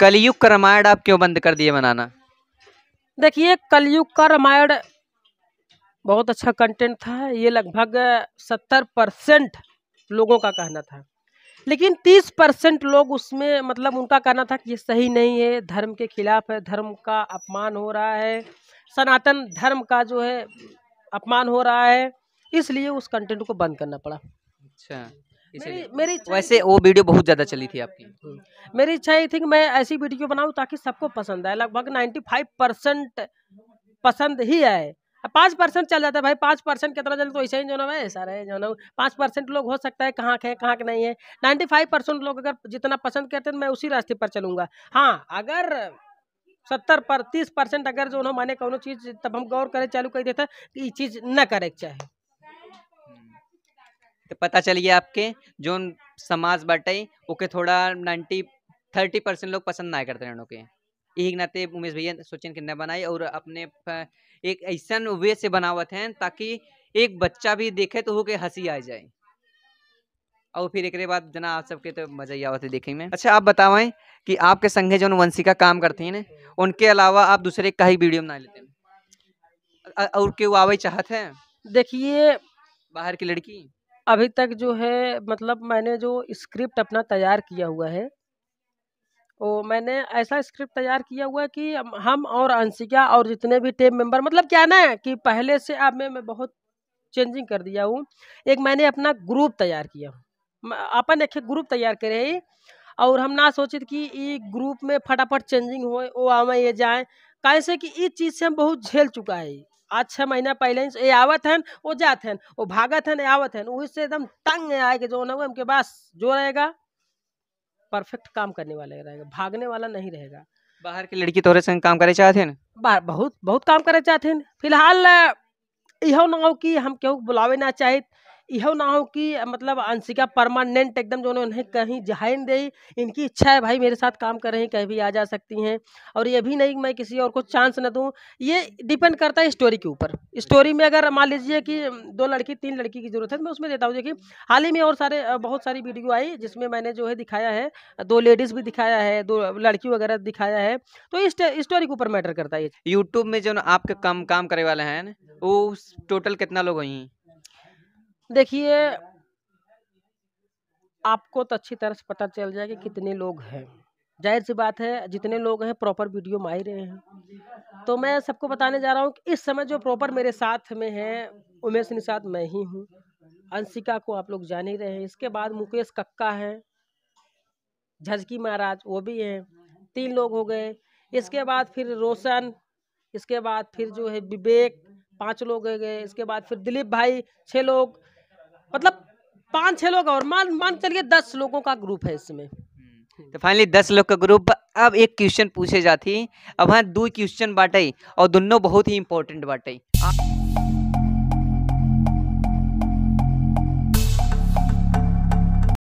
कलयुग का रामायण आप क्यों बंद कर दिए बनाना देखिए कलयुग का रामायण बहुत अच्छा कंटेंट था ये लगभग सत्तर परसेंट लोगों का कहना था लेकिन तीस परसेंट लोग उसमें मतलब उनका कहना था कि ये सही नहीं है धर्म के खिलाफ है धर्म का अपमान हो रहा है सनातन धर्म का जो है अपमान हो रहा है इसलिए उस कंटेंट को बंद करना पड़ा अच्छा मेरी मेरी वैसे वो वीडियो बहुत ज़्यादा चली थी आपकी हम्म। मेरी इच्छा ये थी कि मैं ऐसी वीडियो बनाऊँ ताकि सबको पसंद आए लगभग नाइन्टी फाइव परसेंट पसंद ही आए पाँच परसेंट चल जाता है भाई पाँच परसेंट कितना जल्द तो ऐसे ही जो ना है ऐसा रहे जो ना पाँच परसेंट लोग हो सकता है कहाँ के हैं कहाँ के नहीं है नाइन्टी फाइव परसेंट लोग अगर जितना पसंद करते हैं तो मैं उसी रास्ते पर चलूँगा हाँ अगर सत्तर पर तीस परसेंट अगर जो ना माने कोनो चीज़ तब हम गौर करें चालू कर देते कि ये चीज़ न करे चाहे तो पता चल गया आपके जो समाज वो ओके थोड़ा नाइन्टी थर्टी परसेंट लोग पसंद ना करते हैं यही नाते उमेश भैया सोचन किन्ना बनाई और अपने एक ऐसा वे से बनावत हैं ताकि एक बच्चा भी देखे तो हो के हंसी आ जाए और फिर एक बात जना आप सबके तो मजा ही आवा देखे में अच्छा आप बतावा कि आपके संगे जो वंशिका काम करते हैं उनके अलावा आप दूसरे का ही वीडियो बना लेते हैं और क्यों आवे चाहते हैं देखिए बाहर की लड़की अभी तक जो है मतलब मैंने जो स्क्रिप्ट अपना तैयार किया हुआ है वो मैंने ऐसा स्क्रिप्ट तैयार किया हुआ है कि हम और अंशिका और जितने भी टीम मेंबर मतलब क्या ना है कि पहले से अब मैं, मैं बहुत चेंजिंग कर दिया हूँ एक मैंने अपना ग्रुप तैयार किया अपन एक ग्रुप तैयार करे और हम ना सोचे कि ये ग्रुप में फटाफट चेंजिंग हो वो आवे ये जाए कैसे कि इस चीज़ से हम बहुत झेल चुका है आज छः महीना पहले ही ये आवत हैं वो जात हैं वो भागत हैं आवत हैं वही से एकदम तंग आए कि जो ना उनके पास जो रहेगा परफेक्ट काम करने वाले रहेगा भागने वाला नहीं रहेगा बाहर की लड़की तोरे संग काम करे चाहते हैं बहुत बहुत काम करे चाहते हैं फिलहाल यह ना हो कि हम क्यों बुलावे ना चाहे यह ना हो कि मतलब अंशिका परमानेंट एकदम जो उन्हें कहीं जाहिन दे इनकी इच्छा है भाई मेरे साथ काम कर रहे हैं कहीं भी आ जा सकती हैं और ये भी नहीं मैं किसी और को चांस ना दूँ ये डिपेंड करता है स्टोरी के ऊपर स्टोरी में अगर मान लीजिए कि दो लड़की तीन लड़की की जरूरत है तो मैं उसमें देता हूँ देखिए हाल ही में और सारे बहुत सारी वीडियो आई जिसमें मैंने जो है दिखाया है दो लेडीज़ भी दिखाया है दो लड़की वगैरह दिखाया है तो स्टोरी के ऊपर मैटर करता है यूट्यूब में जो आपके कम काम करे वाले हैं वो टोटल कितना लोग हैं देखिए आपको तो अच्छी तरह से पता चल जाएगा कि कितने लोग हैं जाहिर सी बात है जितने लोग हैं प्रॉपर वीडियो में आ रहे हैं तो मैं सबको बताने जा रहा हूँ कि इस समय जो प्रॉपर मेरे साथ में है उमेश निषाद मैं ही हूँ अंशिका को आप लोग जान ही रहे हैं इसके बाद मुकेश कक्का है झजकी महाराज वो भी हैं तीन लोग हो गए इसके बाद फिर रोशन इसके बाद फिर जो है विवेक पाँच लोग हो गए इसके बाद फिर दिलीप भाई छः लोग मतलब पाँच छः लोग और मान मान चलिए दस लोगों का ग्रुप है इसमें तो फाइनली दस लोग का ग्रुप अब एक क्वेश्चन पूछे जाती अब हाँ दो क्वेश्चन बाटे और दोनों बहुत ही इम्पोर्टेंट बाटे